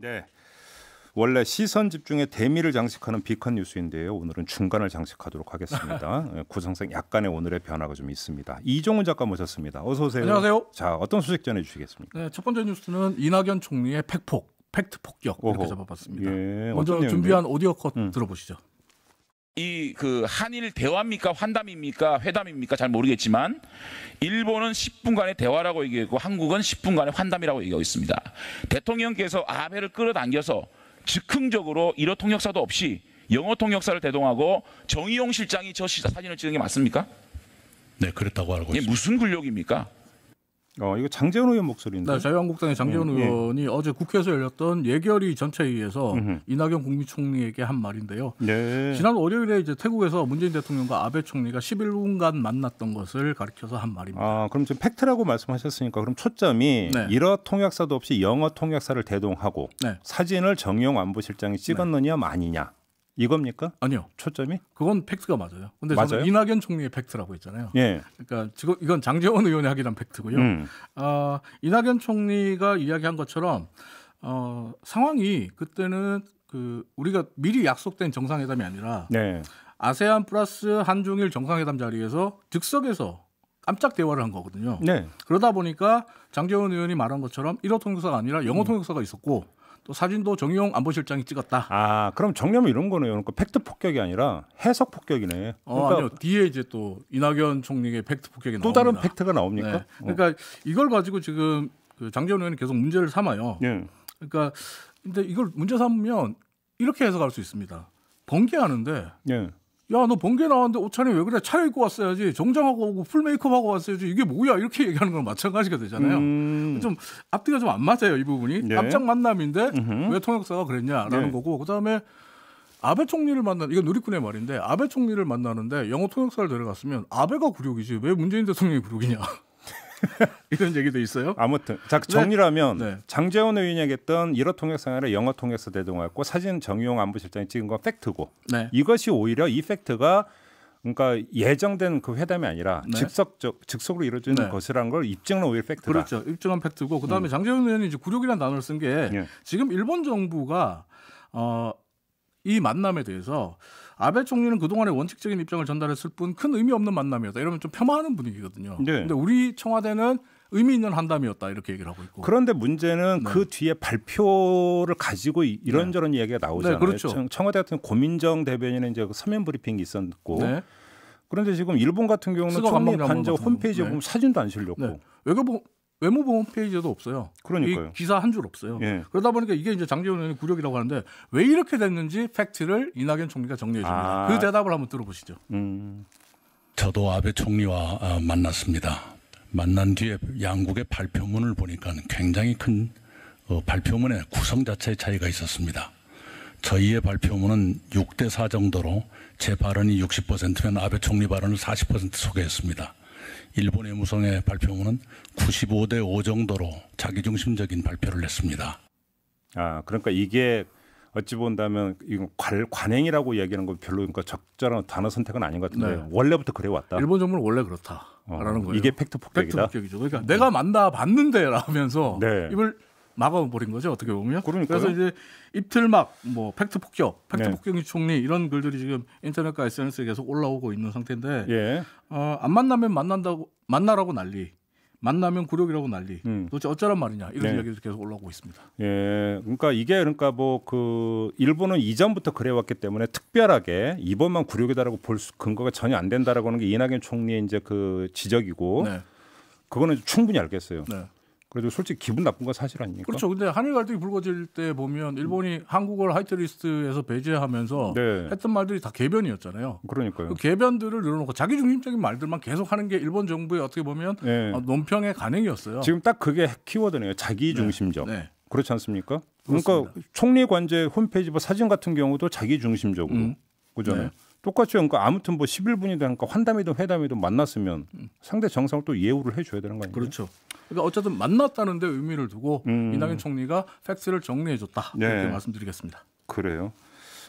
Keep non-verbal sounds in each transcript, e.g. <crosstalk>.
네. 원래 시선 집중의 대미를 장식하는 비컨 뉴스인데요. 오늘은 중간을 장식하도록 하겠습니다. <laughs> 예, 구성상 약간의 오늘의 변화가 좀 있습니다. 이종훈 작가 모셨습니다. 어서 오세요. 안녕하세요. 자, 어떤 소식 전해 주시겠습니까? 네, 첫 번째 뉴스는 이낙연 총리의 팩폭, 팩트 폭격 이렇게 잡아봤습니다. 예, 먼저 준비한 오디오 컷 음. 들어보시죠. 이그 한일 대화입니까 환담입니까 회담입니까 잘 모르겠지만 일본은 10분간의 대화라고 얘기했고 한국은 10분간의 환담이라고 얘기하고 있습니다. 대통령께서 아베를 끌어당겨서 즉흥적으로 일어 통역사도 없이 영어 통역사를 대동하고 정의용 실장이 저 사진을 찍은 게 맞습니까? 네, 그렇다고 알고 있습니다. 무슨 근력입니까? 어 이거 장재원 의원 목소리인데. 네, 자유한국당의 장재원 음, 예, 의원이 예. 어제 국회에서 열렸던 예결위 전체회의에서 이낙연 국무총리에게 한 말인데요. 네. 지난 월요일에 이제 태국에서 문재인 대통령과 아베 총리가 11분간 만났던 것을 가리켜서 한 말입니다. 아, 그럼 지금 팩트라고 말씀하셨으니까 그럼 초점이 네. 일어 통역사도 없이 영어 통역사를 대동하고 네. 사진을 정용 안보실장이 찍었느냐 네. 아니냐 이겁니까? 아니요. 초점이? 그건 팩트가 맞아요. 근데 맞아요? 저는 이낙연 총리의 팩트라고 했잖아요. 예. 그러니까 지금 이건 장재원 의원이 하기한 팩트고요. 음. 어, 이낙연 총리가 이야기한 것처럼 어, 상황이 그때는 그 우리가 미리 약속된 정상회담이 아니라 네. 아세안 플러스 한중일 정상회담 자리에서 즉석에서 깜짝 대화를 한 거거든요. 네. 그러다 보니까 장재원 의원이 말한 것처럼 1호 통역사가 아니라 영어 통역사가 있었고 또 사진도 정용 안보실장이 찍었다. 아 그럼 정리하면 이런 거네요. 그러니까 팩트 폭격이 아니라 해석 폭격이네. 어, 그러니까 아니요 뒤에 이제 또 이낙연 총리의 팩트 폭격이 또 나옵니다. 다른 팩트가 나옵니까? 네. 어. 그러니까 이걸 가지고 지금 그 장재원 의원이 계속 문제를 삼아요. 예. 그러니까 근데 이걸 문제 삼으면 이렇게 해석할 수 있습니다. 번개하는데 예. 야, 너 번개 나왔는데 옷차림 왜 그래? 차려입고 왔어야지. 정장하고 오고 풀메이크업하고 왔어야지. 이게 뭐야? 이렇게 얘기하는 건 마찬가지가 되잖아요. 음. 좀 앞뒤가 좀 안 맞아요, 이 부분이. 네. 예. 깜짝 만남인데 으흠. 왜 통역사가 그랬냐라는 네. 거고. 그다음에 아베 총리를 만난 이건 누리꾼의 말인데 아베 총리를 만나는데 영어 통역사를 데려갔으면 아베가 굴욕이지 왜 문재인 대통령이 굴욕이냐. <laughs> 이런 얘기도 있어요. 아무튼 자 그 정리라면 네. 네. 장재원 의원이 얘기했던 1호 통역 상황을 영어 통역서 대동하고 였 사진 정용 의 안보실장이 찍은 건 팩트고 네. 이것이 오히려 이 팩트가 그러니까 예정된 그 회담이 아니라 네. 즉석적 즉석으로 이루어지는 네. 것이라는걸 입증한 오히려 팩트다. 그렇죠. 입증한 팩트고 그다음에 음. 장재원 의원이 이제 굴욕이라는 단어를 쓴게 예. 지금 일본 정부가 어, 이 만남에 대해서 아베 총리는 그동안의 원칙적인 입장을 전달했을 뿐 큰 의미 없는 만남이었다. 이러면 좀 폄하하는 분위기거든요. 네. 근데 우리 청와대는 의미 있는 한담이었다 이렇게 얘기를 하고 있고 그런데 문제는 네. 그 뒤에 발표를 가지고 이런저런 네. 이기가 나오잖아요. 네, 그렇죠. 청와대 같은 고민정 대변인은 이제 그 서면 브리핑이 있었고 네. 그런데 지금 일본 같은 경우는 총리 관저 홈페이지에 네. 보면 사진도 안 실렸고 네. 외교부 외무부 홈페이지에도 없어요. 그러니까요. 기사 한 줄 없어요. 예. 그러다 보니까 이게 이제 장재훈 의원의 구력이라고 하는데 왜 이렇게 됐는지 팩트를 이낙연 총리가 정리해 줍니다. 아. 그 대답을 한번 들어보시죠. 음. 저도 아베 총리와 아, 만났습니다. 만난 뒤에 양국의 발표문을 보니까 굉장히 큰 어, 발표문의 구성 자체의 차이가 있었습니다. 저희의 발표문은 6대4 정도로 제 발언이 60%면 아베 총리 발언을 40% 소개했습니다. 일본의 무성의 발표문은 95대 5 정도로 자기중심적인 발표를 했습니다. 아 그러니까 이게 어찌 본다면 이건 관, 행이라고이기하는건 별로 그러니까 적절한 단어 선택은 아닌 것 같은데 네. 원래부터 그래 왔다. 일본 정부는 원래 그렇다라는 어, 거예요. 이게 팩트 폭격이다. 팩트 폭격이죠. 그러니까 네. 내가 만나 봤는데라면서 네. 이걸 막아버린 거죠 어떻게 보면. 그러니까요. 그래서 이제 입틀막, 뭐 팩트 폭격, 팩트 네. 폭격이 총리 이런 글들이 지금 인터넷과 SNS에 계속 올라오고 있는 상태인데 예. 어, 안 만나면 만난다고 만나라고 난리. 만나면 굴욕이라고 난리. 음. 도대체 어쩌란 말이냐 이런 네. 이야기도 계속 올라오고 있습니다. 예, 그러니까 이게 그러니까 뭐 그 일본은 이전부터 그래왔기 때문에 특별하게 이번만 굴욕이다라고 볼 수, 근거가 전혀 안 된다라고 하는 게 이낙연 총리의 이제 그 지적이고 네. 그거는 충분히 알겠어요. 네. 그래도 솔직히 기분 나쁜 건 사실 아닙니까? 그렇죠. 근데 한일 갈등이 불거질 때 보면 일본이 음. 한국을 하이트리스트에서 배제하면서 네. 했던 말들이 다 개변이었잖아요. 그러니까요. 그 개변들을 늘어놓고 자기중심적인 말들만 계속 하는 게 일본 정부의 어떻게 보면 네. 어, 논평의 간행이었어요. 지금 딱 그게 키워드네요. 자기중심적. 네. 네. 그렇지 않습니까? 그러니까 그렇습니다. 그러니까 총리 관제 홈페이지 뭐 사진 같은 경우도 자기중심적으로 음. 그잖아요. 네. 똑같이 그러니까 아무튼 뭐 11분이 되니까 그러니까 환담이든 회담이든 만났으면 음. 상대 정상을 또 예우를 해줘야 되는 거 아니에요? 그렇죠. 그러니까 어쨌든 만났다는 데 의미를 두고 음. 이낙연 총리가 팩스를 정리해줬다 네. 이렇게 말씀드리겠습니다. 그래요.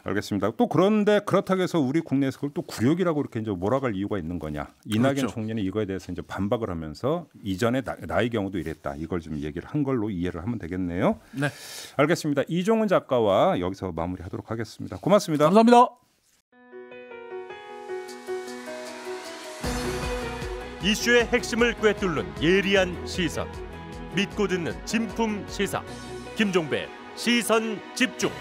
알겠습니다. 또 그런데 그렇다고 해서 우리 국내에서 그걸 또 굴욕이라고 이렇게 이제 몰아갈 이유가 있는 거냐? 이낙연 그렇죠. 총리는 이거에 대해서 이제 반박을 하면서 이전에 나, 나의 경우도 이랬다. 이걸 좀 얘기를 한 걸로 이해를 하면 되겠네요. 네. 알겠습니다. 이종훈 작가와 여기서 마무리하도록 하겠습니다. 고맙습니다. 감사합니다. 이슈의 핵심을 꿰뚫는 예리한 시선, 믿고 듣는 진품 시사, 김종배 시선 집중.